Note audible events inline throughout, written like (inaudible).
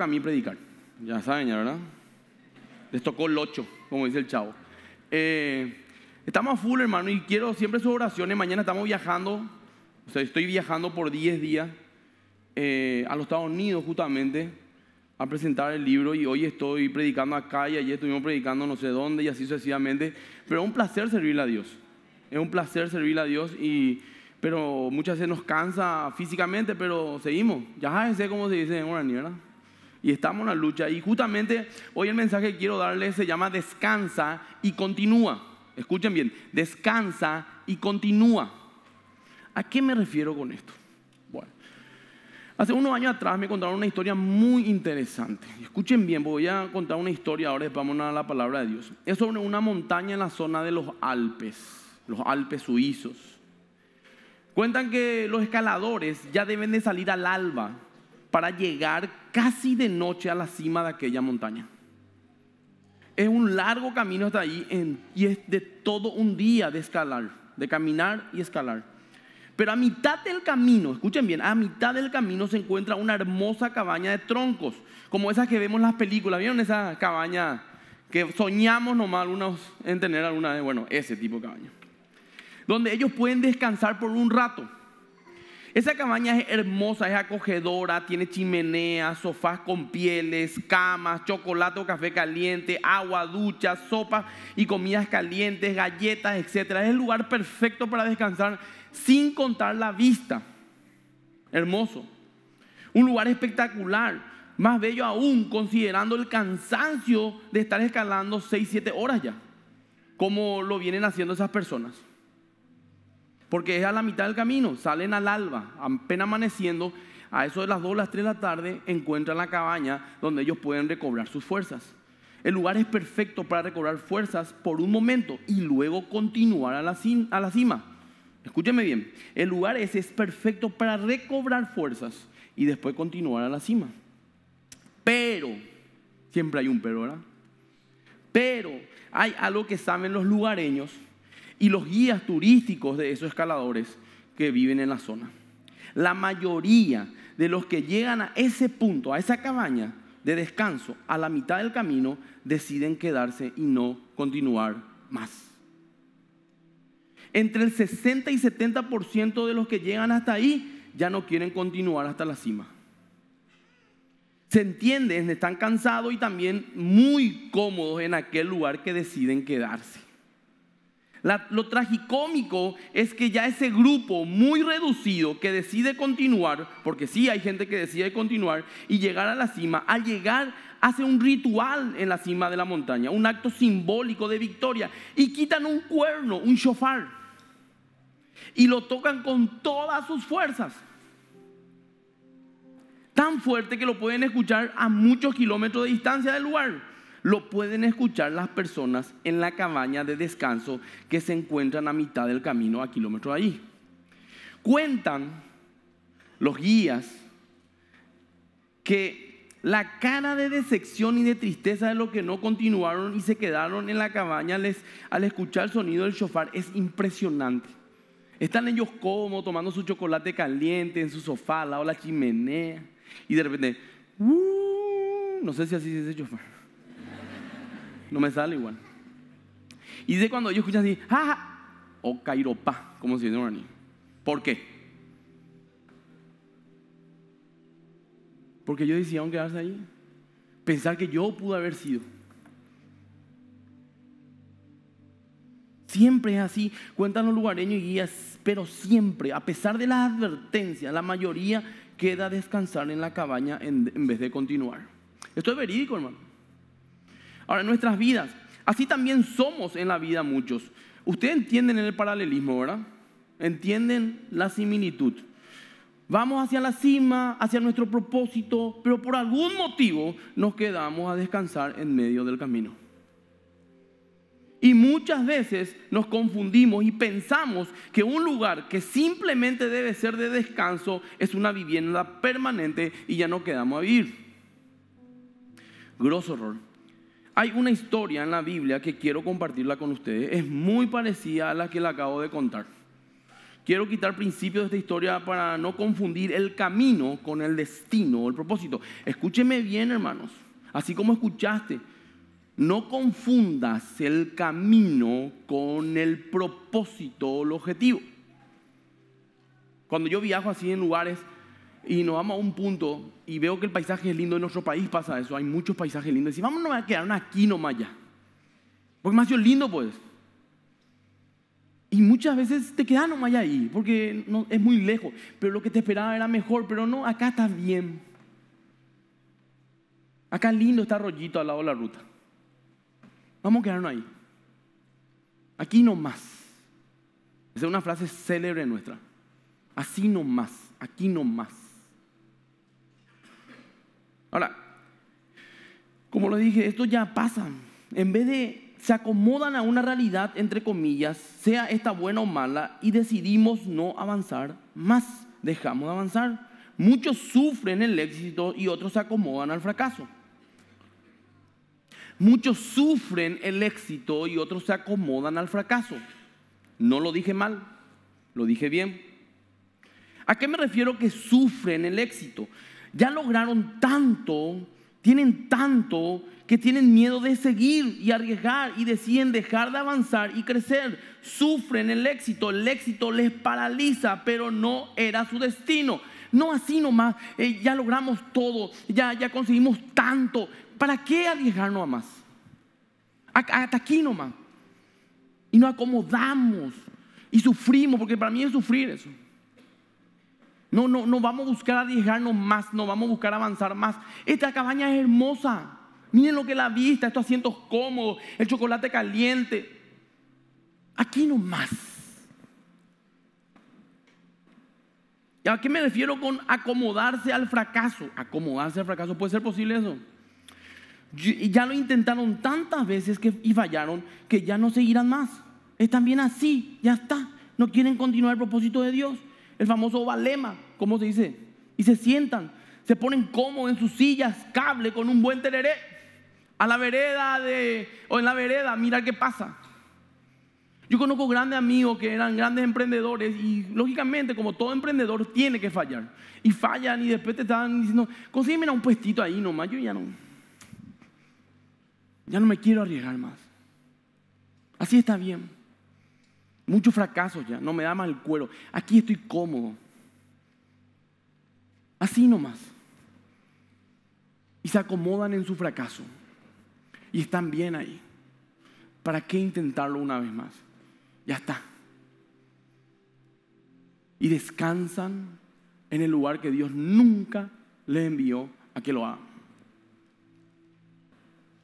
a mí predicar. Ya saben, ya, ¿verdad? Les tocó el 8, como dice el chavo. Eh, estamos a full, hermano, y quiero siempre sus oraciones. Mañana estamos viajando, o sea, estoy viajando por 10 días eh, a los Estados Unidos justamente a presentar el libro y hoy estoy predicando acá y ayer estuvimos predicando no sé dónde y así sucesivamente. Pero es un placer servirle a Dios. Es un placer servirle a Dios y pero muchas veces nos cansa físicamente, pero seguimos. Ya sé cómo se dice en una ¿verdad? y estamos en la lucha. Y justamente hoy el mensaje que quiero darles se llama Descansa y continúa. Escuchen bien, descansa y continúa. ¿A qué me refiero con esto? Bueno, hace unos años atrás me contaron una historia muy interesante. Escuchen bien, voy a contar una historia ahora, vamos a la palabra de Dios. Es sobre una montaña en la zona de los Alpes, los Alpes suizos. Cuentan que los escaladores ya deben de salir al alba para llegar casi de noche a la cima de aquella montaña. Es un largo camino hasta ahí y es de todo un día de escalar, de caminar y escalar. Pero a mitad del camino, escuchen bien, a mitad del camino se encuentra una hermosa cabaña de troncos, como esas que vemos en las películas. ¿Vieron esa cabaña que soñamos nomás en tener alguna vez? Bueno, ese tipo de cabaña. Donde ellos pueden descansar por un rato. Esa cabaña es hermosa, es acogedora, tiene chimeneas, sofás con pieles, camas, chocolate café caliente, agua, ducha, sopa y comidas calientes, galletas, etc. Es el lugar perfecto para descansar sin contar la vista. Hermoso. Un lugar espectacular, más bello aún considerando el cansancio de estar escalando 6, 7 horas ya, como lo vienen haciendo esas personas porque es a la mitad del camino, salen al alba, apenas amaneciendo, a eso de las 2 las 3 de la tarde encuentran la cabaña donde ellos pueden recobrar sus fuerzas. El lugar es perfecto para recobrar fuerzas por un momento y luego continuar a la, a la cima. Escúcheme bien, el lugar ese es perfecto para recobrar fuerzas y después continuar a la cima. Pero, siempre hay un pero, ¿verdad? Pero hay algo que saben los lugareños y los guías turísticos de esos escaladores que viven en la zona. La mayoría de los que llegan a ese punto, a esa cabaña de descanso, a la mitad del camino, deciden quedarse y no continuar más. Entre el 60 y 70% de los que llegan hasta ahí ya no quieren continuar hasta la cima. Se entiende, están cansados y también muy cómodos en aquel lugar que deciden quedarse lo tragicómico es que ya ese grupo muy reducido que decide continuar, porque sí hay gente que decide continuar y llegar a la cima, al llegar hace un ritual en la cima de la montaña, un acto simbólico de victoria y quitan un cuerno, un shofar, y lo tocan con todas sus fuerzas. Tan fuerte que lo pueden escuchar a muchos kilómetros de distancia del lugar lo pueden escuchar las personas en la cabaña de descanso que se encuentran a mitad del camino a kilómetros allí. Cuentan los guías que la cara de decepción y de tristeza de los que no continuaron y se quedaron en la cabaña les, al escuchar el sonido del shofar es impresionante. Están ellos como tomando su chocolate caliente en su sofá al lado de la chimenea y de repente, ¡uh! no sé si así se el shofar no me sale igual. Y dice cuando ellos escuchan así, jaja, O cairopa, como si dice en ¿Por qué? Porque ellos decidieron quedarse ahí. Pensar que yo pude haber sido. Siempre es así, cuentan los lugareños y guías, pero siempre, a pesar de las advertencias, la mayoría queda a descansar en la cabaña en vez de continuar. Esto es verídico, hermano. Ahora, nuestras vidas, así también somos en la vida muchos. Ustedes entienden el paralelismo, ¿verdad? Entienden la similitud. Vamos hacia la cima, hacia nuestro propósito, pero por algún motivo nos quedamos a descansar en medio del camino. Y muchas veces nos confundimos y pensamos que un lugar que simplemente debe ser de descanso es una vivienda permanente y ya no quedamos a vivir. Grosso error. Hay una historia en la Biblia que quiero compartirla con ustedes. Es muy parecida a la que le acabo de contar. Quiero quitar principios de esta historia para no confundir el camino con el destino, o el propósito. Escúcheme bien, hermanos. Así como escuchaste, no confundas el camino con el propósito o el objetivo. Cuando yo viajo así en lugares y nos vamos a un punto y veo que el paisaje es lindo, en nuestro país pasa eso, hay muchos paisajes lindos, y decimos, vamos a quedarnos aquí nomás ya, porque más yo lindo pues. Y muchas veces te quedas nomás ahí, porque es muy lejos, pero lo que te esperaba era mejor, pero no, acá está bien. Acá lindo está rollito al lado de la ruta. Vamos a quedarnos ahí. Aquí nomás. Esa es una frase célebre nuestra. Así nomás, aquí nomás. Ahora, como lo dije, esto ya pasa. En vez de se acomodan a una realidad, entre comillas, sea esta buena o mala, y decidimos no avanzar más, dejamos de avanzar. Muchos sufren el éxito y otros se acomodan al fracaso. Muchos sufren el éxito y otros se acomodan al fracaso. No lo dije mal, lo dije bien. ¿A qué me refiero que sufren el éxito? ya lograron tanto, tienen tanto, que tienen miedo de seguir y arriesgar y deciden dejar de avanzar y crecer. Sufren el éxito, el éxito les paraliza, pero no era su destino. No así nomás, eh, ya logramos todo, ya, ya conseguimos tanto. ¿Para qué arriesgarnos a más? Hasta aquí nomás. Y nos acomodamos y sufrimos, porque para mí es sufrir eso. No, no, no vamos a buscar arriesgarnos más, no vamos a buscar avanzar más. Esta cabaña es hermosa. Miren lo que la vista, estos asientos cómodos, el chocolate caliente. Aquí nomás. ¿Y a qué me refiero con acomodarse al fracaso? Acomodarse al fracaso, ¿puede ser posible eso? Ya lo intentaron tantas veces que, y fallaron que ya no seguirán más. Es también así, ya está. No quieren continuar el propósito de Dios el famoso balema, ¿cómo se dice? Y se sientan, se ponen cómodos en sus sillas, cable con un buen tereré, a la vereda de, o en la vereda, mira qué pasa. Yo conozco grandes amigos que eran grandes emprendedores y lógicamente como todo emprendedor tiene que fallar. Y fallan y después te están diciendo, consígueme un puestito ahí nomás, yo ya no, ya no me quiero arriesgar más. Así está bien. Muchos fracasos ya, no me da mal el cuero. Aquí estoy cómodo. Así nomás. Y se acomodan en su fracaso. Y están bien ahí. ¿Para qué intentarlo una vez más? Ya está. Y descansan en el lugar que Dios nunca le envió a que lo hagan.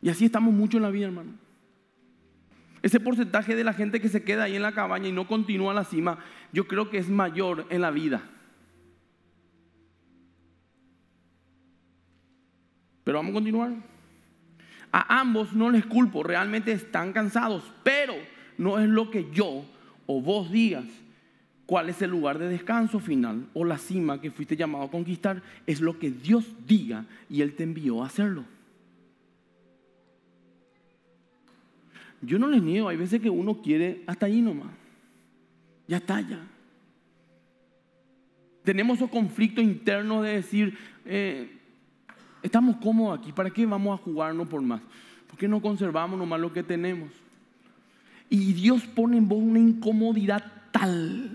Y así estamos mucho en la vida, hermano. Ese porcentaje de la gente que se queda ahí en la cabaña y no continúa a la cima, yo creo que es mayor en la vida. Pero vamos a continuar. A ambos no les culpo, realmente están cansados, pero no es lo que yo o vos digas cuál es el lugar de descanso final o la cima que fuiste llamado a conquistar, es lo que Dios diga y Él te envió a hacerlo. Yo no les niego, hay veces que uno quiere hasta ahí nomás. Ya está, ya. Tenemos esos conflictos internos de decir, eh, estamos cómodos aquí, ¿para qué vamos a jugarnos por más? ¿Por qué no conservamos nomás lo que tenemos? Y Dios pone en vos una incomodidad tal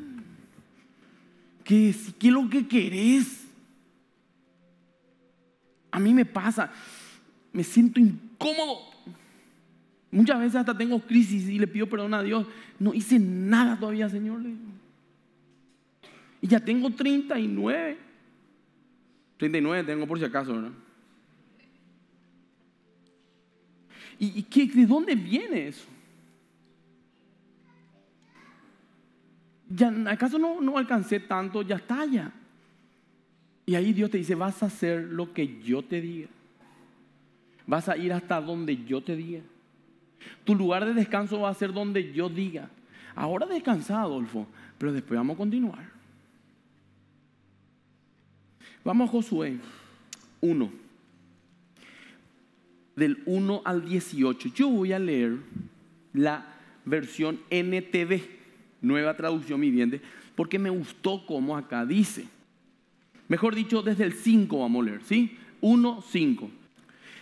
que si es lo que querés? A mí me pasa, me siento incómodo Muchas veces hasta tengo crisis y le pido perdón a Dios. No hice nada todavía, Señor. Y ya tengo 39. 39 tengo por si acaso, ¿verdad? ¿Y, de dónde viene eso? ¿Ya, ¿Acaso no, no alcancé tanto? Ya está ya. Y ahí Dios te dice, vas a hacer lo que yo te diga. Vas a ir hasta donde yo te diga. Tu lugar de descanso va a ser donde yo diga. Ahora descansa, Adolfo, pero después vamos a continuar. Vamos a Josué 1, del 1 al 18. Yo voy a leer la versión NTV, nueva traducción viviente, porque me gustó como acá dice. Mejor dicho, desde el 5 vamos a leer, ¿sí? 1, 5.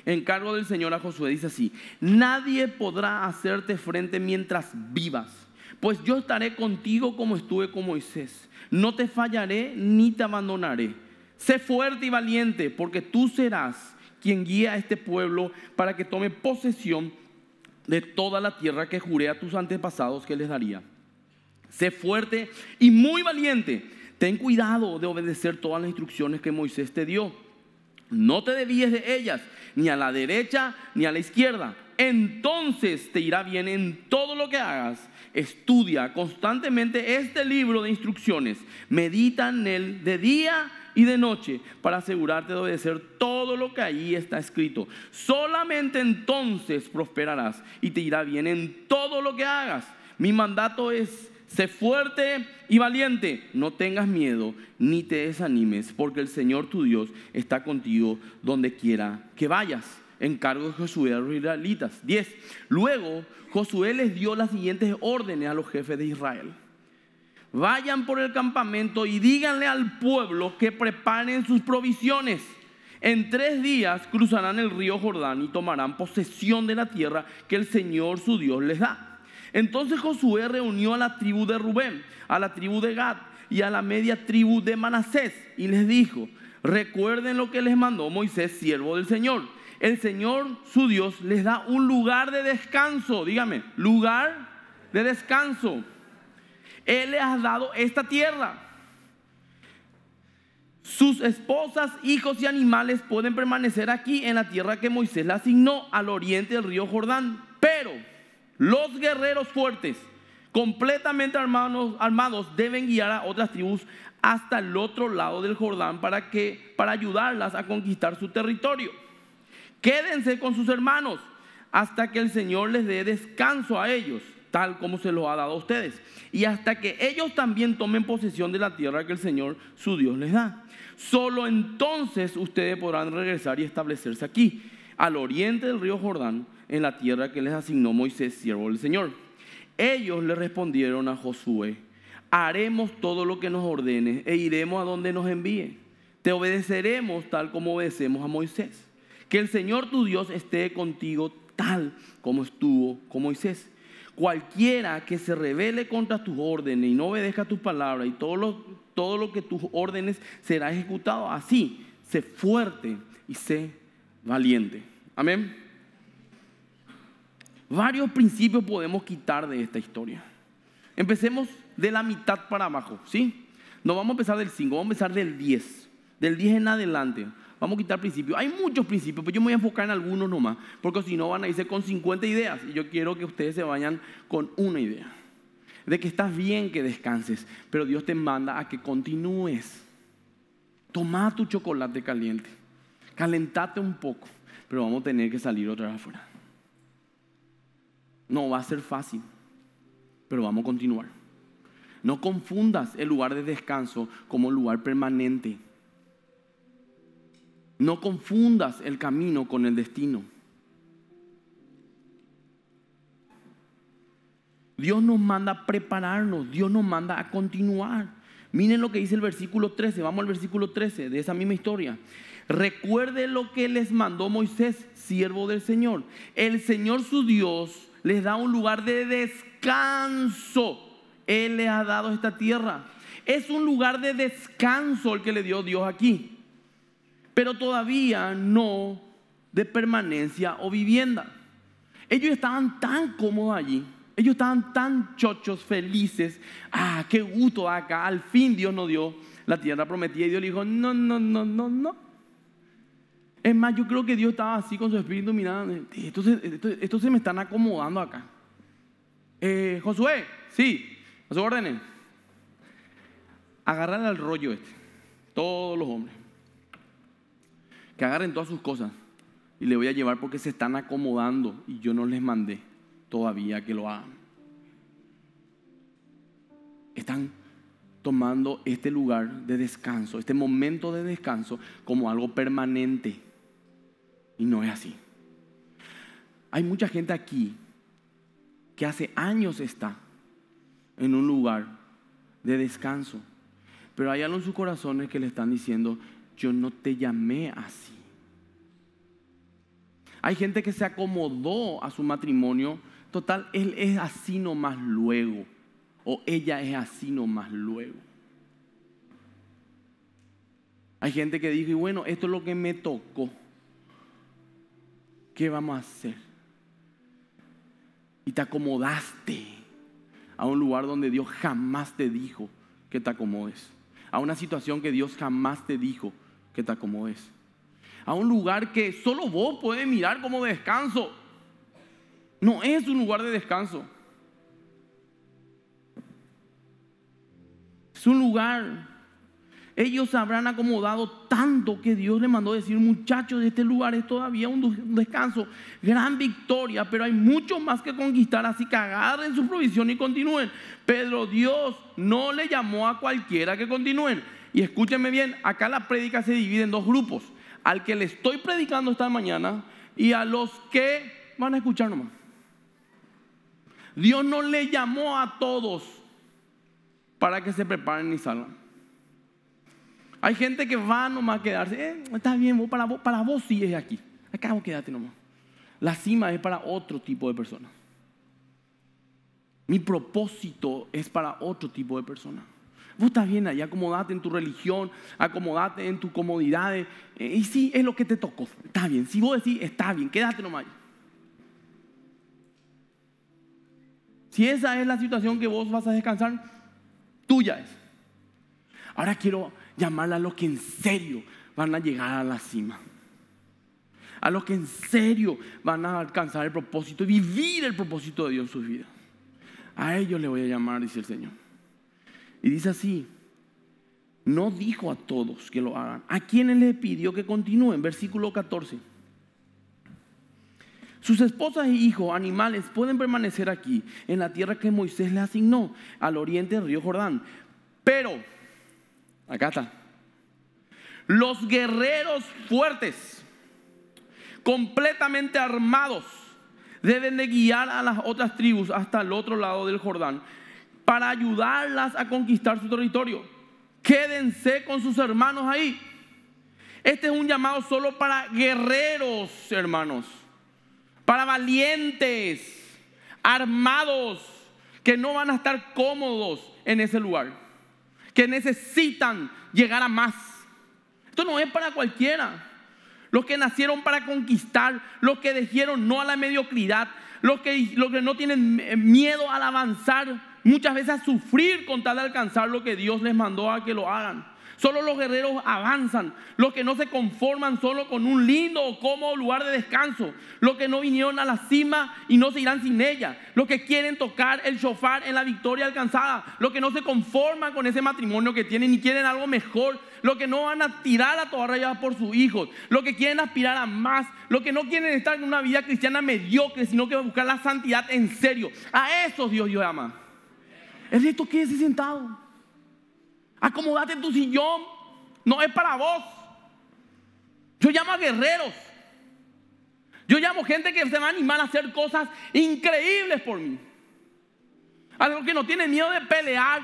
En cargo del Señor a Josué dice así, nadie podrá hacerte frente mientras vivas, pues yo estaré contigo como estuve con Moisés, no te fallaré ni te abandonaré. Sé fuerte y valiente, porque tú serás quien guía a este pueblo para que tome posesión de toda la tierra que juré a tus antepasados que les daría. Sé fuerte y muy valiente. Ten cuidado de obedecer todas las instrucciones que Moisés te dio no te debíes de ellas, ni a la derecha ni a la izquierda. Entonces te irá bien en todo lo que hagas. Estudia constantemente este libro de instrucciones. Medita en él de día y de noche para asegurarte de obedecer todo lo que allí está escrito. Solamente entonces prosperarás y te irá bien en todo lo que hagas. Mi mandato es Sé fuerte y valiente, no tengas miedo ni te desanimes, porque el Señor tu Dios está contigo donde quiera que vayas. Encargo de Josué a los israelitas. 10. Luego Josué les dio las siguientes órdenes a los jefes de Israel. Vayan por el campamento y díganle al pueblo que preparen sus provisiones. En tres días cruzarán el río Jordán y tomarán posesión de la tierra que el Señor su Dios les da entonces Josué reunió a la tribu de Rubén, a la tribu de Gad y a la media tribu de Manasés y les dijo, recuerden lo que les mandó Moisés, siervo del Señor. El Señor, su Dios, les da un lugar de descanso, dígame, lugar de descanso. Él les ha dado esta tierra. Sus esposas, hijos y animales pueden permanecer aquí en la tierra que Moisés le asignó al oriente del río Jordán. Pero los guerreros fuertes, completamente armados, deben guiar a otras tribus hasta el otro lado del Jordán para, que, para ayudarlas a conquistar su territorio. Quédense con sus hermanos hasta que el Señor les dé descanso a ellos, tal como se los ha dado a ustedes, y hasta que ellos también tomen posesión de la tierra que el Señor su Dios les da. Solo entonces ustedes podrán regresar y establecerse aquí, al oriente del río Jordán, en la tierra que les asignó Moisés, siervo del Señor. Ellos le respondieron a Josué, haremos todo lo que nos ordene e iremos a donde nos envíe. Te obedeceremos tal como obedecemos a Moisés. Que el Señor tu Dios esté contigo tal como estuvo con Moisés. Cualquiera que se revele contra tus órdenes y no obedezca tus palabras y todo lo, todo lo que tus órdenes será ejecutado. Así, sé fuerte y sé valiente. Amén. Varios principios podemos quitar de esta historia. Empecemos de la mitad para abajo, ¿sí? No vamos a empezar del 5, vamos a empezar del 10. Del 10 en adelante. Vamos a quitar principios. Hay muchos principios, pero yo me voy a enfocar en algunos nomás, porque si no van a irse con 50 ideas. Y yo quiero que ustedes se vayan con una idea. De que estás bien que descanses, pero Dios te manda a que continúes. Toma tu chocolate caliente, calentate un poco, pero vamos a tener que salir otra vez afuera. No va a ser fácil, pero vamos a continuar. No confundas el lugar de descanso como lugar permanente. No confundas el camino con el destino. Dios nos manda a prepararnos, Dios nos manda a continuar. Miren lo que dice el versículo 13, vamos al versículo 13 de esa misma historia. Recuerde lo que les mandó Moisés, siervo del Señor. El Señor su Dios les da un lugar de descanso. Él les ha dado esta tierra. Es un lugar de descanso el que le dio Dios aquí. Pero todavía no de permanencia o vivienda. Ellos estaban tan cómodos allí. Ellos estaban tan chochos, felices. Ah, qué gusto acá. Al fin Dios nos dio la tierra prometida. Y Dios le dijo, no, no, no, no, no. Es más, yo creo que Dios estaba así con su espíritu mirando. Estos esto, se me están acomodando acá. Eh, Josué, sí, a su órdenes. Agarrar al rollo este. Todos los hombres. Que agarren todas sus cosas. Y le voy a llevar porque se están acomodando. Y yo no les mandé todavía que lo hagan. Están tomando este lugar de descanso, este momento de descanso, como algo permanente. Y no es así. Hay mucha gente aquí que hace años está en un lugar de descanso, pero hay algo en sus corazones que le están diciendo, yo no te llamé así. Hay gente que se acomodó a su matrimonio, total, él es así nomás luego, o ella es así nomás luego. Hay gente que dice, bueno, esto es lo que me tocó. ¿Qué vamos a hacer? Y te acomodaste a un lugar donde Dios jamás te dijo que te acomodes. A una situación que Dios jamás te dijo que te acomodes. A un lugar que solo vos puedes mirar como descanso. No es un lugar de descanso. Es un lugar ellos habrán acomodado tanto que Dios le mandó decir, muchachos, este lugar es todavía un descanso, gran victoria, pero hay mucho más que conquistar, así que agarren su provisión y continúen. Pero Dios no le llamó a cualquiera que continúen. Y escúchenme bien, acá la prédica se divide en dos grupos, al que le estoy predicando esta mañana y a los que van a escuchar nomás. Dios no le llamó a todos para que se preparen y salgan. Hay gente que va nomás a quedarse, eh, está bien, vos para, vos, para vos sí es aquí, acá vos quédate nomás. La cima es para otro tipo de personas. Mi propósito es para otro tipo de personas. Vos estás bien ahí, acomodate en tu religión, acomodate en tus comodidades. Eh, y sí, es lo que te tocó. Está bien. Si vos decís, está bien, quédate nomás ahí. Si esa es la situación que vos vas a descansar, tuya es. Ahora quiero llamarle a los que en serio van a llegar a la cima. A los que en serio van a alcanzar el propósito, y vivir el propósito de Dios en sus vidas. A ellos le voy a llamar, dice el Señor. Y dice así, no dijo a todos que lo hagan. ¿A quienes le pidió que continúen? Versículo 14. Sus esposas e hijos, animales, pueden permanecer aquí, en la tierra que Moisés le asignó, al oriente del río Jordán. Pero Acá está. Los guerreros fuertes, completamente armados, deben de guiar a las otras tribus hasta el otro lado del Jordán para ayudarlas a conquistar su territorio. Quédense con sus hermanos ahí. Este es un llamado solo para guerreros, hermanos, para valientes, armados, que no van a estar cómodos en ese lugar que necesitan llegar a más. Esto no es para cualquiera. Los que nacieron para conquistar, los que dijeron no a la mediocridad, los que, los que no tienen miedo al avanzar, muchas veces a sufrir con tal de alcanzar lo que Dios les mandó a que lo hagan. Solo los guerreros avanzan. Los que no se conforman solo con un lindo o cómodo lugar de descanso. Los que no vinieron a la cima y no se irán sin ella. Los que quieren tocar el shofar en la victoria alcanzada. Los que no se conforman con ese matrimonio que tienen y quieren algo mejor. Los que no van a tirar a toda raya por sus hijos. Los que quieren aspirar a más. Los que no quieren estar en una vida cristiana mediocre, sino que buscar la santidad en serio. A esos Dios yo ama. El que quédese sentado. Acomodate en tu sillón. No es para vos. Yo llamo a guerreros. Yo llamo gente que se va a animar a hacer cosas increíbles por mí. A los que no tienen miedo de pelear.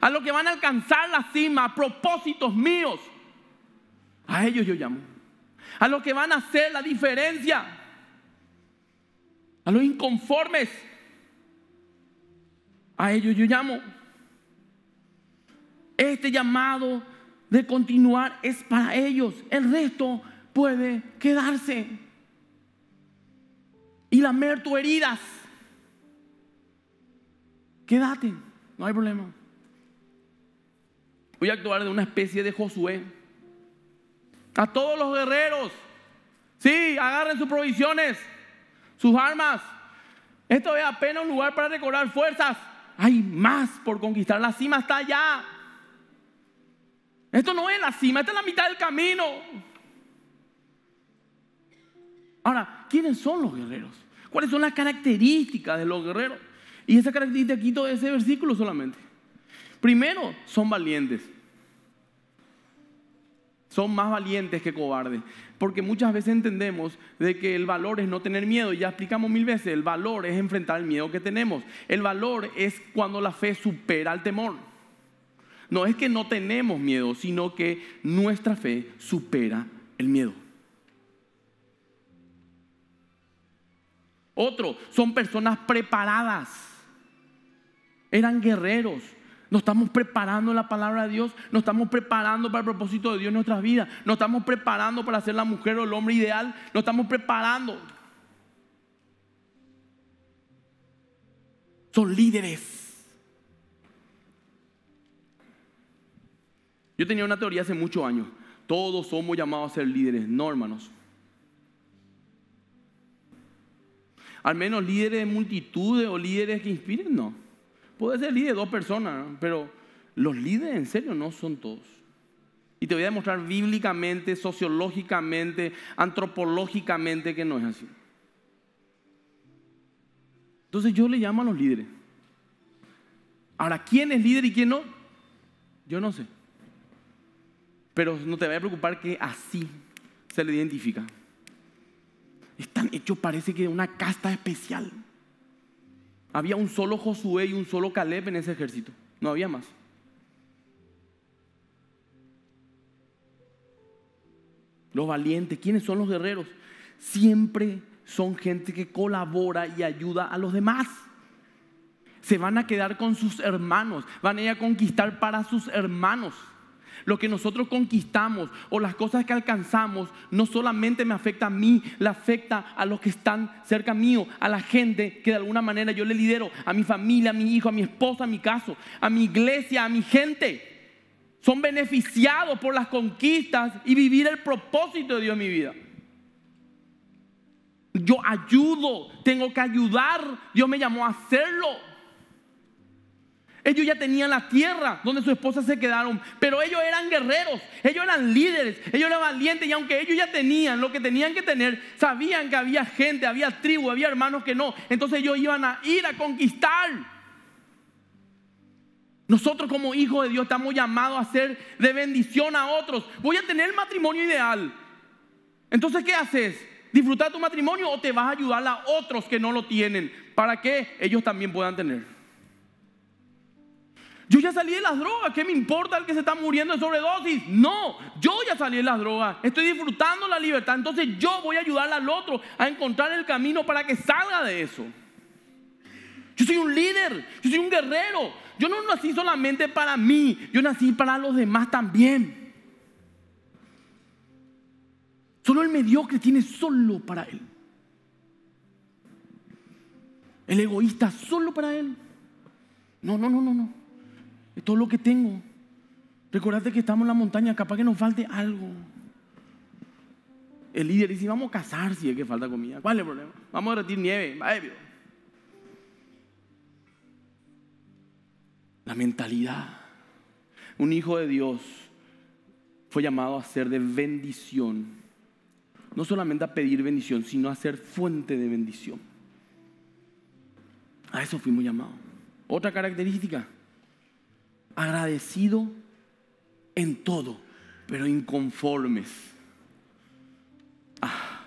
A los que van a alcanzar la cima, a propósitos míos. A ellos yo llamo. A los que van a hacer la diferencia. A los inconformes. A ellos yo llamo. Este llamado de continuar es para ellos. El resto puede quedarse y lamer tus heridas. Quédate, no hay problema. Voy a actuar de una especie de Josué. A todos los guerreros, sí, agarren sus provisiones, sus armas. Esto es apenas un lugar para recobrar fuerzas. Hay más por conquistar. La cima está allá. Esto no es la cima, esta es la mitad del camino. Ahora, ¿quiénes son los guerreros? ¿Cuáles son las características de los guerreros? Y esa característica quito de ese versículo solamente. Primero, son valientes. Son más valientes que cobardes. Porque muchas veces entendemos de que el valor es no tener miedo. Y ya explicamos mil veces, el valor es enfrentar el miedo que tenemos. El valor es cuando la fe supera el temor. No es que no tenemos miedo, sino que nuestra fe supera el miedo. Otro, son personas preparadas. Eran guerreros. Nos estamos preparando la palabra de Dios, nos estamos preparando para el propósito de Dios en nuestras vidas, nos estamos preparando para ser la mujer o el hombre ideal, nos estamos preparando. Son líderes. Yo tenía una teoría hace muchos años. Todos somos llamados a ser líderes, no hermanos. Al menos líderes de multitudes o líderes que inspiren, no. Puede ser líder de dos personas, pero los líderes en serio no son todos. Y te voy a demostrar bíblicamente, sociológicamente, antropológicamente que no es así. Entonces yo le llamo a los líderes. Ahora, ¿quién es líder y quién no? Yo no sé. Pero no te vayas a preocupar que así se le identifica. Están hechos, parece que de una casta especial. Había un solo Josué y un solo Caleb en ese ejército. No había más. Los valientes, ¿quiénes son los guerreros? Siempre son gente que colabora y ayuda a los demás. Se van a quedar con sus hermanos, van a ir a conquistar para sus hermanos. Lo que nosotros conquistamos o las cosas que alcanzamos no solamente me afecta a mí, le afecta a los que están cerca mío, a la gente que de alguna manera yo le lidero, a mi familia, a mi hijo, a mi esposa, a mi caso, a mi iglesia, a mi gente. Son beneficiados por las conquistas y vivir el propósito de Dios en mi vida. Yo ayudo, tengo que ayudar. Dios me llamó a hacerlo. Ellos ya tenían la tierra donde sus esposas se quedaron, pero ellos eran guerreros, ellos eran líderes, ellos eran valientes y aunque ellos ya tenían lo que tenían que tener, sabían que había gente, había tribu, había hermanos que no. Entonces ellos iban a ir a conquistar. Nosotros como hijos de Dios estamos llamados a ser de bendición a otros. Voy a tener el matrimonio ideal. Entonces, ¿qué haces? ¿Disfrutar tu matrimonio o te vas a ayudar a otros que no lo tienen? ¿Para que ellos también puedan tener? Yo ya salí de las drogas, ¿qué me importa el que se está muriendo de sobredosis? No, yo ya salí de las drogas, estoy disfrutando la libertad, entonces yo voy a ayudar al otro a encontrar el camino para que salga de eso. Yo soy un líder, yo soy un guerrero, yo no nací solamente para mí, yo nací para los demás también. Solo el mediocre tiene solo para él. El egoísta solo para él. No, no, no, no, no. Es todo lo que tengo. Recordate que estamos en la montaña, capaz que nos falte algo. El líder dice, vamos a casar, si es que falta comida. ¿Cuál es el problema? Vamos a derretir nieve. la mentalidad. Un hijo de Dios fue llamado a ser de bendición. No solamente a pedir bendición, sino a ser fuente de bendición. A eso fuimos llamados. Otra característica, agradecido en todo, pero inconformes. Ah,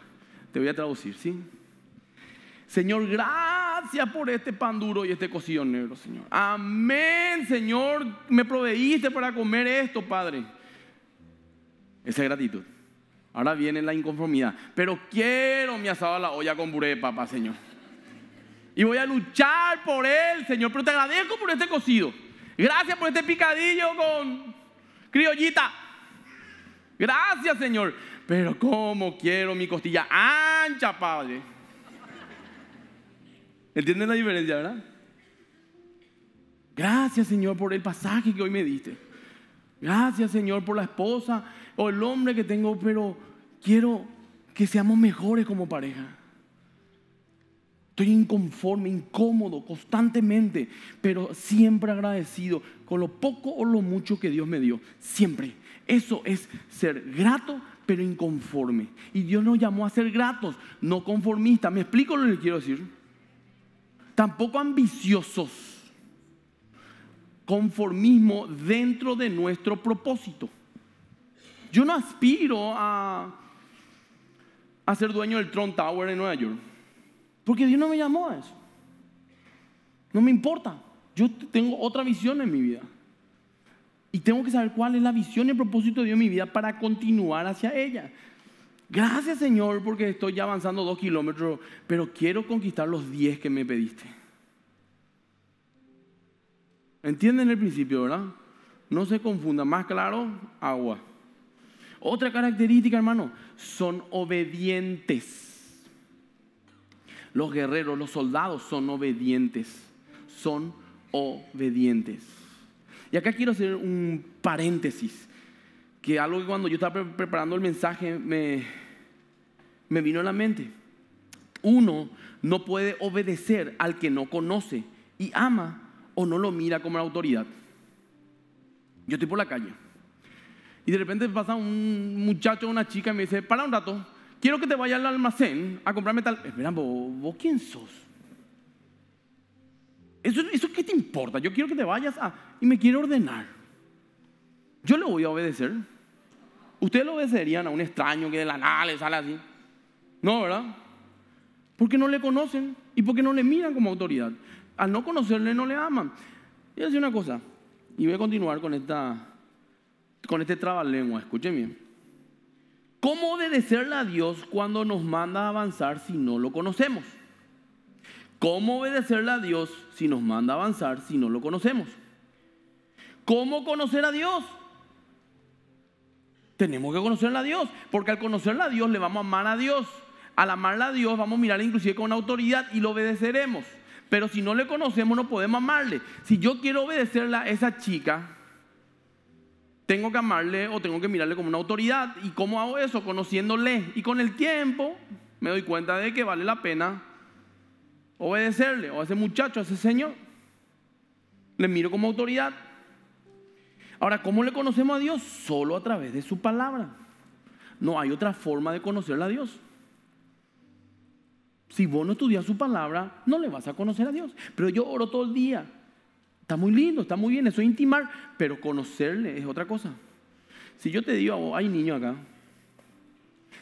te voy a traducir, ¿sí? Señor, gracias por este pan duro y este cocido negro, Señor. Amén, Señor, me proveíste para comer esto, Padre. Esa gratitud. Ahora viene la inconformidad. Pero quiero mi asado a la olla con buré, papá, Señor. Y voy a luchar por él, Señor. Pero te agradezco por este cocido. Gracias por este picadillo con criollita. Gracias, Señor. Pero cómo quiero mi costilla ancha, Padre. ¿Entienden la diferencia, verdad? Gracias, Señor, por el pasaje que hoy me diste. Gracias, Señor, por la esposa o el hombre que tengo, pero quiero que seamos mejores como pareja. Estoy inconforme, incómodo constantemente, pero siempre agradecido con lo poco o lo mucho que Dios me dio. Siempre. Eso es ser grato, pero inconforme. Y Dios nos llamó a ser gratos, no conformistas. ¿Me explico lo que quiero decir? Tampoco ambiciosos. Conformismo dentro de nuestro propósito. Yo no aspiro a, a ser dueño del Tron Tower en Nueva York. Porque Dios no me llamó a eso. No me importa. Yo tengo otra visión en mi vida. Y tengo que saber cuál es la visión y el propósito de Dios en mi vida para continuar hacia ella. Gracias Señor porque estoy ya avanzando dos kilómetros, pero quiero conquistar los diez que me pediste. ¿Entienden el principio, verdad? No se confunda, más claro, agua. Otra característica, hermano, son obedientes. Los guerreros, los soldados son obedientes. Son obedientes. Y acá quiero hacer un paréntesis. Que algo que cuando yo estaba preparando el mensaje me, me vino a la mente. Uno no puede obedecer al que no conoce y ama o no lo mira como la autoridad. Yo estoy por la calle y de repente pasa un muchacho o una chica y me dice, para un rato, quiero que te vayas al almacén a comprarme tal. Espera, eh, ¿vos, quién sos? ¿Eso, ¿Eso qué te importa? Yo quiero que te vayas a. Y me quiero ordenar. Yo le voy a obedecer. ¿Ustedes lo obedecerían a un extraño que de la nada le sale así? No, ¿verdad? Porque no le conocen y porque no le miran como autoridad. Al no conocerle, no le aman. Y voy decir una cosa, y voy a continuar con, esta, con este trabalengua, escuchen bien. ¿Cómo obedecerle a Dios cuando nos manda a avanzar si no lo conocemos? ¿Cómo obedecerle a Dios si nos manda a avanzar si no lo conocemos? ¿Cómo conocer a Dios? Tenemos que conocerle a Dios, porque al conocerle a Dios le vamos a amar a Dios. Al amarle a Dios vamos a mirar inclusive con autoridad y lo obedeceremos. Pero si no le conocemos no podemos amarle. Si yo quiero obedecerle a esa chica, tengo que amarle o tengo que mirarle como una autoridad. ¿Y cómo hago eso? Conociéndole. Y con el tiempo me doy cuenta de que vale la pena obedecerle o a ese muchacho, a ese señor. Le miro como autoridad. Ahora, ¿cómo le conocemos a Dios? Solo a través de su palabra. No hay otra forma de conocerle a Dios. Si vos no estudias su palabra, no le vas a conocer a Dios. Pero yo oro todo el día. Está muy lindo, está muy bien, eso es intimar, pero conocerle es otra cosa. Si yo te digo, oh, hay niño acá,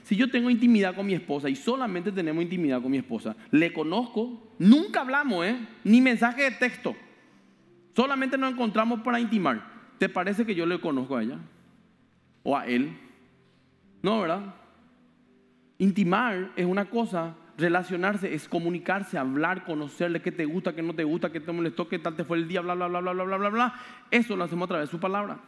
si yo tengo intimidad con mi esposa y solamente tenemos intimidad con mi esposa, le conozco, nunca hablamos, ¿eh? ni mensaje de texto, solamente nos encontramos para intimar. ¿Te parece que yo le conozco a ella? ¿O a él? No, ¿verdad? Intimar es una cosa relacionarse es comunicarse, hablar, conocerle qué te gusta, qué no te gusta, qué te molestó, qué tal te fue el día, bla, bla, bla, bla, bla, bla, bla, bla. Eso lo hacemos a través de su palabra.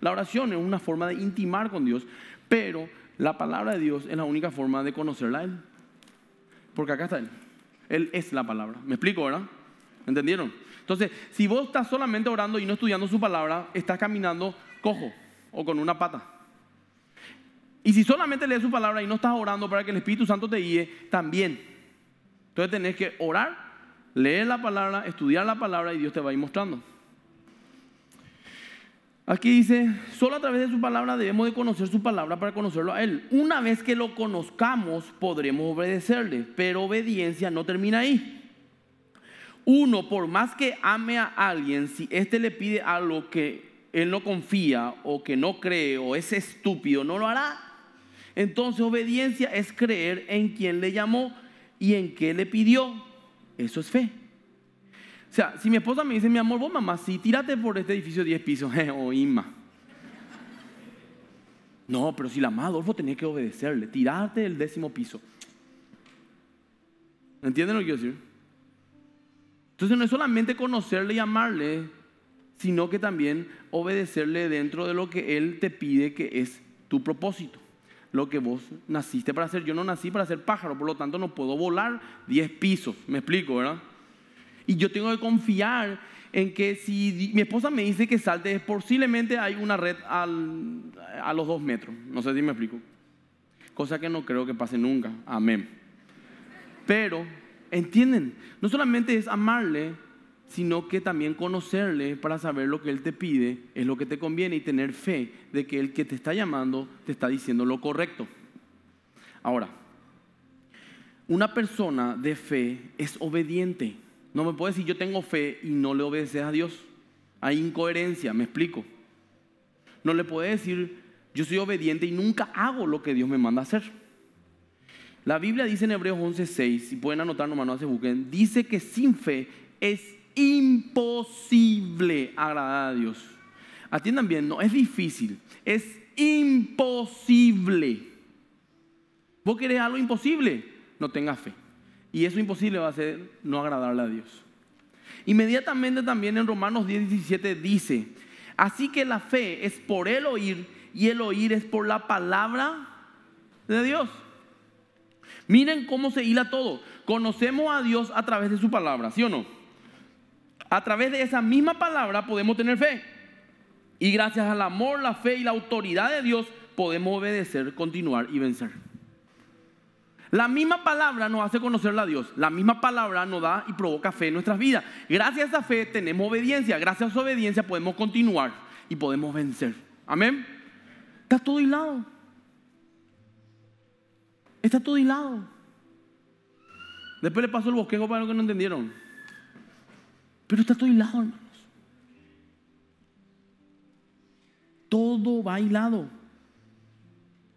La oración es una forma de intimar con Dios, pero la palabra de Dios es la única forma de conocerla a Él. Porque acá está Él. Él es la palabra. ¿Me explico, verdad? ¿Entendieron? Entonces, si vos estás solamente orando y no estudiando su palabra, estás caminando cojo o con una pata. Y si solamente lees su palabra y no estás orando para que el Espíritu Santo te guíe, también. Entonces tenés que orar, leer la palabra, estudiar la palabra y Dios te va a ir mostrando. Aquí dice, solo a través de su palabra debemos de conocer su palabra para conocerlo a Él. Una vez que lo conozcamos podremos obedecerle, pero obediencia no termina ahí. Uno, por más que ame a alguien, si éste le pide algo que él no confía o que no cree o es estúpido, no lo hará. Entonces obediencia es creer en quien le llamó y en qué le pidió. Eso es fe. O sea, si mi esposa me dice, mi amor, vos mamá, sí, tírate por este edificio de 10 pisos, (laughs) eh, o oh, Inma. No, pero si la madre Adolfo, tenía que obedecerle, tirarte del décimo piso. ¿Entienden lo que quiero decir? Entonces no es solamente conocerle y amarle, sino que también obedecerle dentro de lo que Él te pide que es tu propósito lo que vos naciste para hacer. Yo no nací para ser pájaro, por lo tanto no puedo volar 10 pisos, me explico, ¿verdad? Y yo tengo que confiar en que si mi esposa me dice que salte, posiblemente hay una red a los 2 metros. No sé si me explico. Cosa que no creo que pase nunca. Amén. Pero, ¿entienden? No solamente es amarle, sino que también conocerle para saber lo que Él te pide es lo que te conviene y tener fe de que el que te está llamando te está diciendo lo correcto. Ahora, una persona de fe es obediente. No me puede decir yo tengo fe y no le obedeces a Dios. Hay incoherencia, me explico. No le puede decir yo soy obediente y nunca hago lo que Dios me manda hacer. La Biblia dice en Hebreos 11:6, si pueden anotar nomás, no se busquen, dice que sin fe es imposible agradar a Dios. Atiendan bien, no es difícil, es imposible. Vos querés algo imposible, no tengas fe. Y eso imposible va a ser no agradarle a Dios. Inmediatamente también en Romanos 10, 17 dice, así que la fe es por el oír y el oír es por la palabra de Dios. Miren cómo se hila todo. Conocemos a Dios a través de su palabra, ¿sí o no? a través de esa misma palabra podemos tener fe. Y gracias al amor, la fe y la autoridad de Dios podemos obedecer, continuar y vencer. La misma palabra nos hace conocerla a Dios. La misma palabra nos da y provoca fe en nuestras vidas. Gracias a esa fe tenemos obediencia. Gracias a su obediencia podemos continuar y podemos vencer. Amén. Está todo aislado. Está todo aislado. Después le paso el bosquejo para los que no entendieron. Pero está todo aislado, hermanos. Todo va aislado.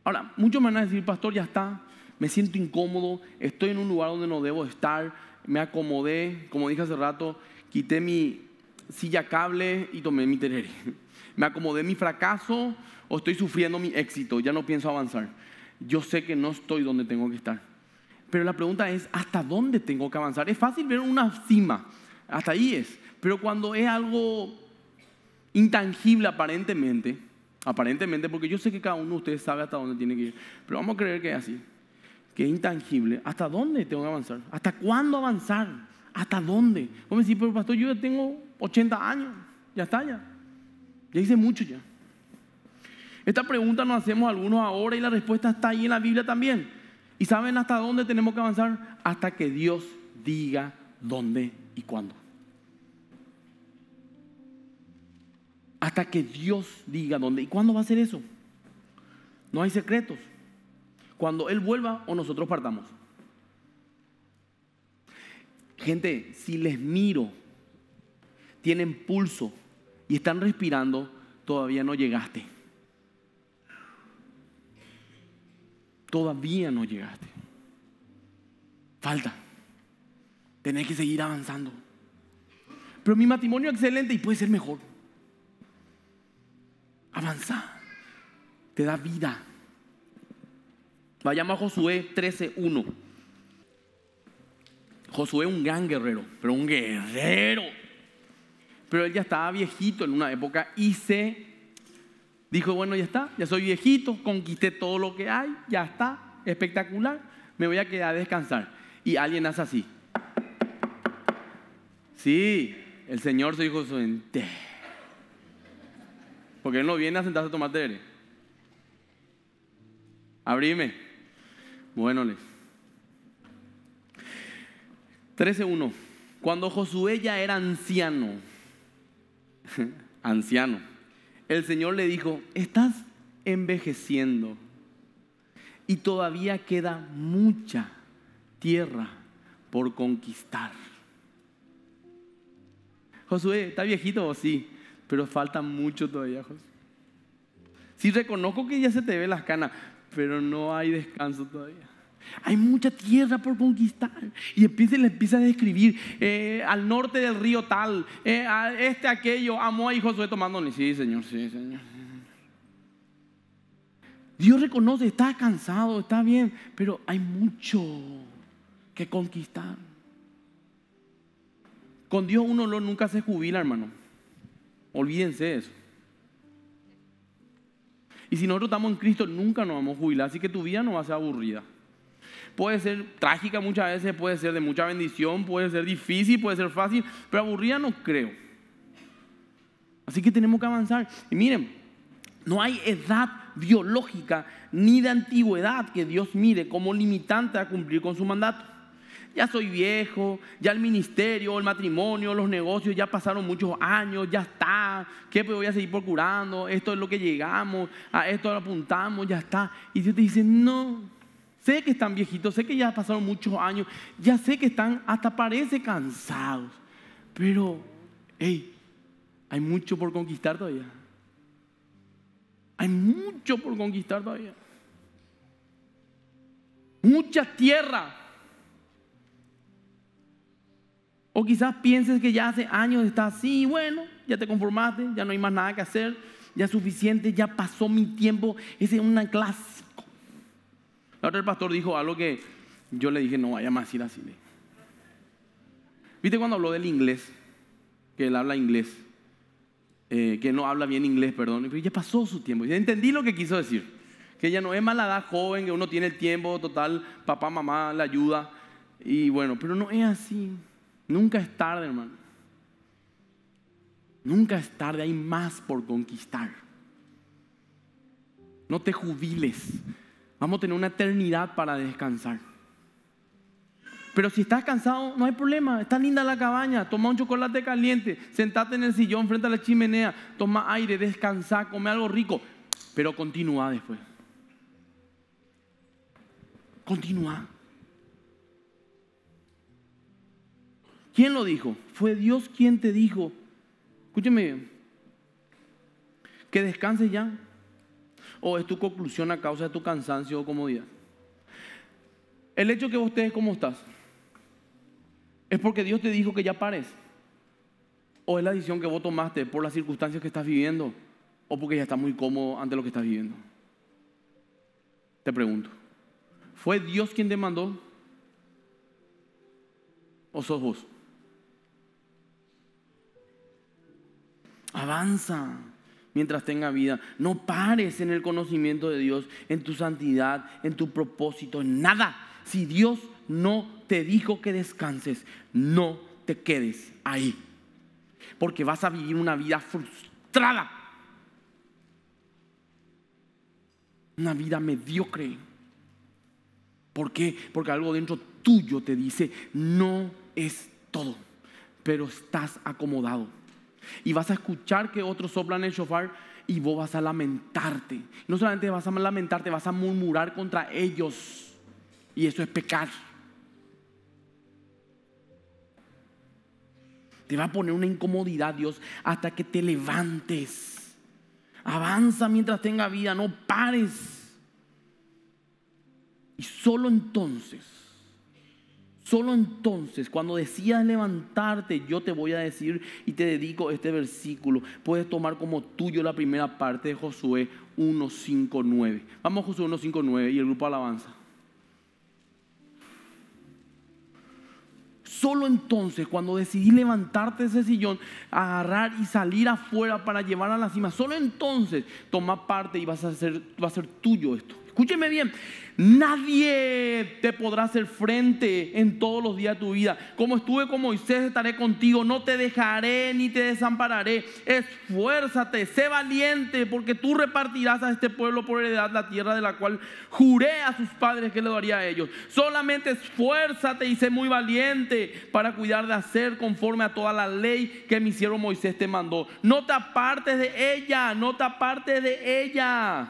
Ahora, muchos me van a decir, pastor, ya está, me siento incómodo, estoy en un lugar donde no debo estar, me acomodé, como dije hace rato, quité mi silla cable y tomé mi tereré. (laughs) Me acomodé mi fracaso o estoy sufriendo mi éxito, ya no pienso avanzar. Yo sé que no estoy donde tengo que estar. Pero la pregunta es, ¿hasta dónde tengo que avanzar? Es fácil ver una cima, hasta ahí es. Pero cuando es algo intangible aparentemente, aparentemente, porque yo sé que cada uno de ustedes sabe hasta dónde tiene que ir, pero vamos a creer que es así, que es intangible. ¿Hasta dónde tengo que avanzar? ¿Hasta cuándo avanzar? ¿Hasta dónde? Vamos a decir, pero pastor, yo ya tengo 80 años, ya está ya, ya hice mucho ya. Esta pregunta nos hacemos algunos ahora y la respuesta está ahí en la Biblia también. ¿Y saben hasta dónde tenemos que avanzar? Hasta que Dios diga dónde y cuándo. Hasta que Dios diga dónde. ¿Y cuándo va a ser eso? No hay secretos. Cuando Él vuelva o nosotros partamos. Gente, si les miro, tienen pulso y están respirando, todavía no llegaste. Todavía no llegaste. Falta tenés que seguir avanzando. Pero mi matrimonio es excelente y puede ser mejor. Avanza. Te da vida. Vayamos a Josué 13.1. Josué es un gran guerrero, pero un guerrero. Pero él ya estaba viejito en una época y se dijo, bueno, ya está, ya soy viejito, conquisté todo lo que hay, ya está, espectacular, me voy a quedar a descansar. Y alguien hace así. Sí, el Señor se dijo su Porque no viene a sentarse a tomar té? Abrime. Bueno, 13.1. Cuando Josué ya era anciano, (laughs) anciano, el Señor le dijo, estás envejeciendo y todavía queda mucha tierra por conquistar. Josué, ¿está viejito? Sí, pero falta mucho todavía, Josué. Sí reconozco que ya se te ve las canas, pero no hay descanso todavía. Hay mucha tierra por conquistar. Y empieza, le empieza a describir eh, al norte del río tal, eh, a este, aquello, Amo a Josué tomándole. Sí, señor, sí, señor. Dios reconoce, está cansado, está bien, pero hay mucho que conquistar. Con Dios uno nunca se jubila, hermano. Olvídense de eso. Y si nosotros estamos en Cristo, nunca nos vamos a jubilar, así que tu vida no va a ser aburrida. Puede ser trágica muchas veces, puede ser de mucha bendición, puede ser difícil, puede ser fácil, pero aburrida no creo. Así que tenemos que avanzar. Y miren, no hay edad biológica ni de antigüedad que Dios mire como limitante a cumplir con su mandato ya soy viejo, ya el ministerio, el matrimonio, los negocios, ya pasaron muchos años, ya está, ¿qué voy a seguir procurando? Esto es lo que llegamos, a esto lo apuntamos, ya está. Y Dios te dice, no, sé que están viejitos, sé que ya pasaron muchos años, ya sé que están, hasta parece cansados, pero, hey, hay mucho por conquistar todavía. Hay mucho por conquistar todavía. Mucha tierra O quizás pienses que ya hace años está así, bueno, ya te conformaste, ya no hay más nada que hacer, ya es suficiente, ya pasó mi tiempo. Ese es un clásico. La otra el pastor dijo algo que yo le dije, no vaya más ir así. ¿Viste cuando habló del inglés? Que él habla inglés. Eh, que no habla bien inglés, perdón. y ya pasó su tiempo. Ya entendí lo que quiso decir. Que ya no es mala edad joven, que uno tiene el tiempo, total, papá, mamá, la ayuda. Y bueno, pero no es así. Nunca es tarde, hermano. Nunca es tarde, hay más por conquistar. No te jubiles. Vamos a tener una eternidad para descansar. Pero si estás cansado, no hay problema. Está linda la cabaña. Toma un chocolate caliente. Sentate en el sillón frente a la chimenea. Toma aire, descansa, come algo rico. Pero continúa después. Continúa. ¿Quién lo dijo? Fue Dios quien te dijo. Escúcheme bien. Que descanses ya. ¿O es tu conclusión a causa de tu cansancio o comodidad? El hecho que vos estés como estás es porque Dios te dijo que ya pares. O es la decisión que vos tomaste por las circunstancias que estás viviendo. O porque ya estás muy cómodo ante lo que estás viviendo. Te pregunto. ¿Fue Dios quien te mandó? ¿O sos vos? Avanza mientras tenga vida. No pares en el conocimiento de Dios, en tu santidad, en tu propósito, en nada. Si Dios no te dijo que descanses, no te quedes ahí. Porque vas a vivir una vida frustrada. Una vida mediocre. ¿Por qué? Porque algo dentro tuyo te dice, no es todo, pero estás acomodado y vas a escuchar que otros soplan el shofar y vos vas a lamentarte. No solamente vas a lamentarte, vas a murmurar contra ellos. Y eso es pecar. Te va a poner una incomodidad Dios hasta que te levantes. Avanza mientras tenga vida, no pares. Y solo entonces Solo entonces, cuando decidas levantarte, yo te voy a decir y te dedico este versículo. Puedes tomar como tuyo la primera parte de Josué 1.5.9. Vamos a Josué 1.5.9 y el grupo alabanza. Solo entonces, cuando decidí levantarte ese sillón, agarrar y salir afuera para llevar a la cima, solo entonces toma parte y vas va a ser tuyo esto. Escúcheme bien, nadie te podrá hacer frente en todos los días de tu vida. Como estuve con Moisés, estaré contigo, no te dejaré ni te desampararé. Esfuérzate, sé valiente, porque tú repartirás a este pueblo por heredad la tierra de la cual juré a sus padres que le daría a ellos. Solamente esfuérzate y sé muy valiente para cuidar de hacer conforme a toda la ley que mi siervo Moisés te mandó. No te apartes de ella, no te apartes de ella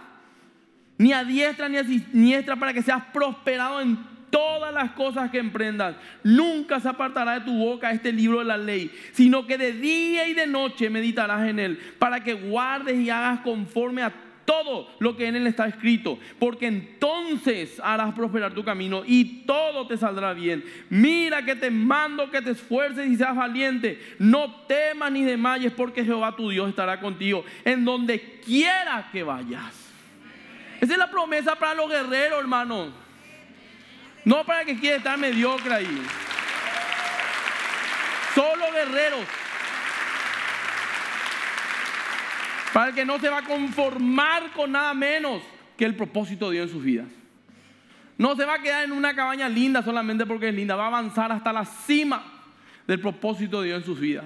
ni a diestra ni a siniestra, para que seas prosperado en todas las cosas que emprendas. Nunca se apartará de tu boca este libro de la ley, sino que de día y de noche meditarás en él, para que guardes y hagas conforme a todo lo que en él está escrito, porque entonces harás prosperar tu camino y todo te saldrá bien. Mira que te mando que te esfuerces y seas valiente. No temas ni desmayes, porque Jehová tu Dios estará contigo en donde quiera que vayas. Esa es la promesa para los guerreros, hermano. No para el que quiere estar mediocre ahí. Solo guerreros. Para el que no se va a conformar con nada menos que el propósito de Dios en sus vidas. No se va a quedar en una cabaña linda solamente porque es linda. Va a avanzar hasta la cima del propósito de Dios en sus vidas.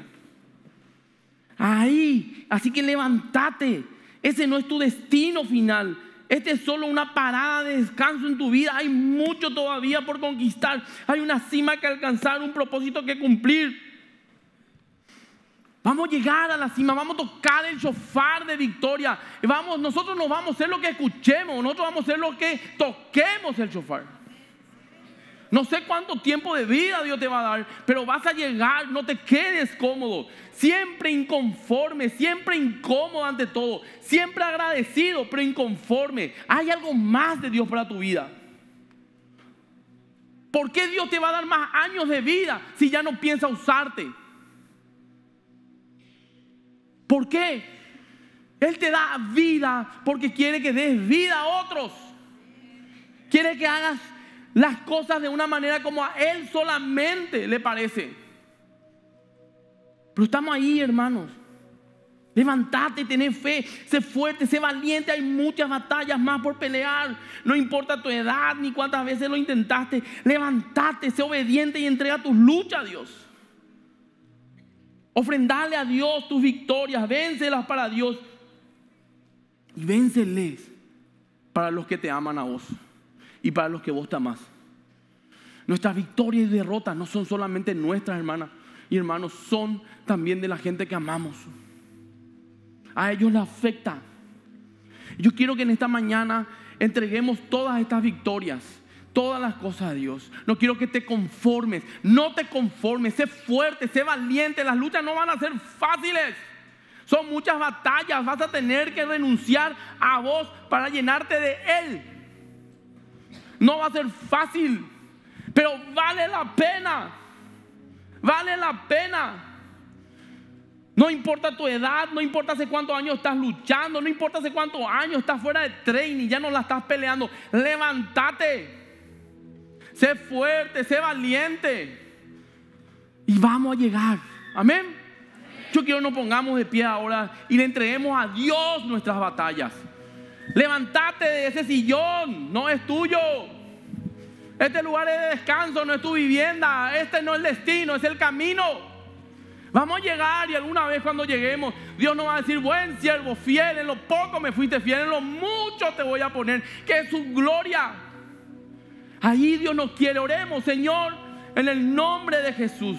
Ahí. Así que levántate. Ese no es tu destino final. Este es solo una parada de descanso en tu vida. Hay mucho todavía por conquistar. Hay una cima que alcanzar, un propósito que cumplir. Vamos a llegar a la cima, vamos a tocar el sofá de victoria. Vamos, nosotros no vamos a ser lo que escuchemos, nosotros vamos a ser lo que toquemos el sofá. No sé cuánto tiempo de vida Dios te va a dar, pero vas a llegar, no te quedes cómodo, siempre inconforme, siempre incómodo ante todo, siempre agradecido, pero inconforme. Hay algo más de Dios para tu vida. ¿Por qué Dios te va a dar más años de vida si ya no piensa usarte? ¿Por qué? Él te da vida porque quiere que des vida a otros. Quiere que hagas las cosas de una manera como a Él solamente le parece. Pero estamos ahí, hermanos. Levantate, tenés fe, sé fuerte, sé valiente. Hay muchas batallas más por pelear. No importa tu edad ni cuántas veces lo intentaste. Levantate, sé obediente y entrega tus luchas a Dios. Ofrendale a Dios tus victorias, véncelas para Dios y vénceles para los que te aman a vos y para los que vos te amás. Nuestras victorias y derrotas no son solamente nuestras, hermanas y hermanos, son también de la gente que amamos. A ellos les afecta. Yo quiero que en esta mañana entreguemos todas estas victorias, todas las cosas a Dios. No quiero que te conformes, no te conformes, sé fuerte, sé valiente. Las luchas no van a ser fáciles. Son muchas batallas, vas a tener que renunciar a vos para llenarte de Él. No va a ser fácil, pero vale la pena. Vale la pena. No importa tu edad, no importa hace cuántos años estás luchando, no importa hace cuántos años estás fuera de training, ya no la estás peleando. Levántate. Sé fuerte, sé valiente. Y vamos a llegar. Amén. Yo quiero que nos pongamos de pie ahora y le entreguemos a Dios nuestras batallas. Levántate de ese sillón, no es tuyo. Este lugar es de descanso, no es tu vivienda. Este no es el destino, es el camino. Vamos a llegar y alguna vez cuando lleguemos, Dios nos va a decir, buen siervo, fiel, en lo poco me fuiste fiel, en lo mucho te voy a poner, que es su gloria. Ahí Dios nos quiere, oremos, Señor, en el nombre de Jesús.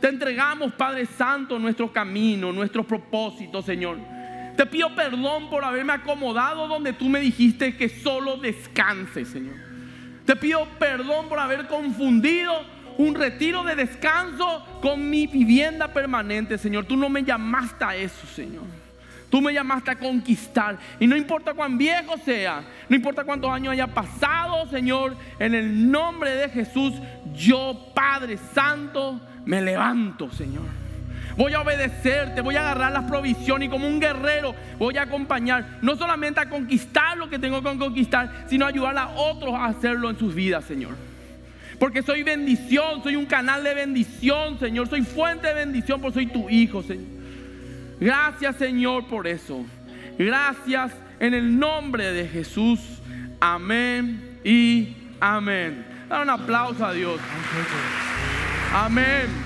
Te entregamos, Padre Santo, nuestro camino, Nuestro propósito Señor. Te pido perdón por haberme acomodado donde tú me dijiste que solo descanse, Señor. Te pido perdón por haber confundido un retiro de descanso con mi vivienda permanente, Señor. Tú no me llamaste a eso, Señor. Tú me llamaste a conquistar. Y no importa cuán viejo sea, no importa cuántos años haya pasado, Señor, en el nombre de Jesús, yo, Padre Santo, me levanto, Señor voy a obedecerte, voy a agarrar las provisiones y como un guerrero voy a acompañar, no solamente a conquistar lo que tengo que conquistar, sino a ayudar a otros a hacerlo en sus vidas, Señor. Porque soy bendición, soy un canal de bendición, Señor, soy fuente de bendición, porque soy tu hijo, Señor. Gracias, Señor, por eso. Gracias en el nombre de Jesús. Amén y amén. un aplauso a Dios. Amén.